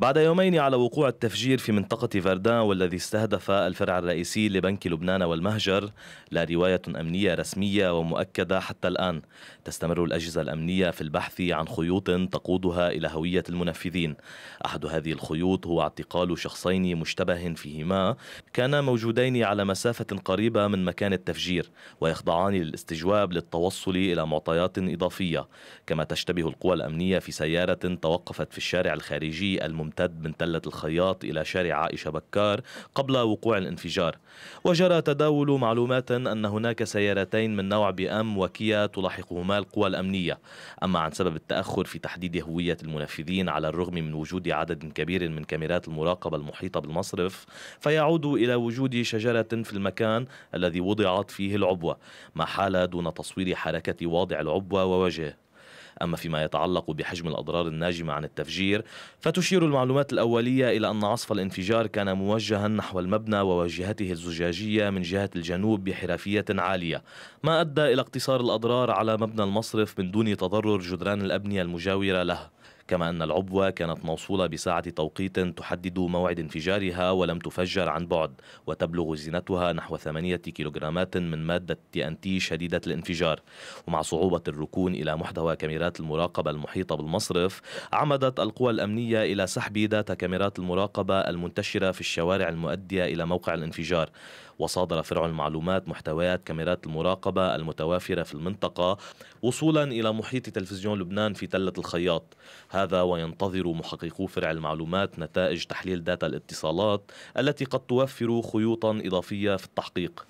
بعد يومين على وقوع التفجير في منطقة فردان والذي استهدف الفرع الرئيسي لبنك لبنان والمهجر لا رواية أمنية رسمية ومؤكدة حتى الآن تستمر الأجهزة الأمنية في البحث عن خيوط تقودها إلى هوية المنفذين أحد هذه الخيوط هو اعتقال شخصين مشتبه فيهما كانا موجودين على مسافة قريبة من مكان التفجير ويخضعان للاستجواب للتوصل إلى معطيات إضافية كما تشتبه القوى الأمنية في سيارة توقفت في الشارع الخارجي المنفذ ممتد من تلة الخياط إلى شارع عائشة بكار قبل وقوع الانفجار وجرى تداول معلومات أن هناك سيارتين من نوع بي أم وكيا تلاحقهما القوى الأمنية أما عن سبب التأخر في تحديد هوية المنفذين على الرغم من وجود عدد كبير من كاميرات المراقبة المحيطة بالمصرف فيعود إلى وجود شجرة في المكان الذي وضعت فيه العبوة ما حال دون تصوير حركة واضع العبوة ووجهه أما فيما يتعلق بحجم الأضرار الناجمة عن التفجير فتشير المعلومات الأولية إلى أن عصف الانفجار كان موجها نحو المبنى وواجهته الزجاجية من جهة الجنوب بحرفية عالية ما أدى إلى اقتصار الأضرار على مبنى المصرف من دون تضرر جدران الأبنية المجاورة له كما أن العبوة كانت موصولة بساعة توقيت تحدد موعد انفجارها ولم تفجر عن بعد وتبلغ زينتها نحو 8 كيلوغرامات من مادة تي ان تي شديدة الانفجار ومع صعوبة الركون إلى محتوى كاميرات المراقبة المحيطة بالمصرف عمدت القوى الأمنية إلى سحب داتا كاميرات المراقبة المنتشرة في الشوارع المؤدية إلى موقع الانفجار وصادر فرع المعلومات محتويات كاميرات المراقبة المتوافرة في المنطقة وصولا إلى محيط تلفزيون لبنان في تلة الخياط هذا وينتظر محققو فرع المعلومات نتائج تحليل داتا الاتصالات التي قد توفر خيوطا إضافية في التحقيق